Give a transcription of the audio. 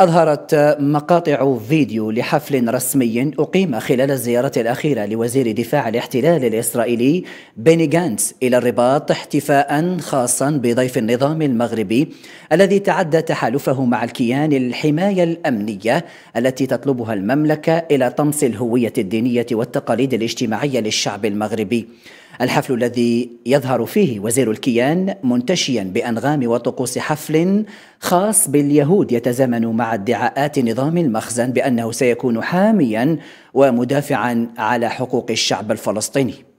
أظهرت مقاطع فيديو لحفل رسمي أقيم خلال الزيارة الأخيرة لوزير دفاع الاحتلال الإسرائيلي بيني غانتس إلى الرباط احتفاء خاصا بضيف النظام المغربي الذي تعدى تحالفه مع الكيان الحماية الأمنية التي تطلبها المملكة إلى طمس الهوية الدينية والتقاليد الاجتماعية للشعب المغربي الحفل الذي يظهر فيه وزير الكيان منتشيا بانغام وطقوس حفل خاص باليهود يتزامن مع ادعاءات نظام المخزن بانه سيكون حاميا ومدافعا على حقوق الشعب الفلسطيني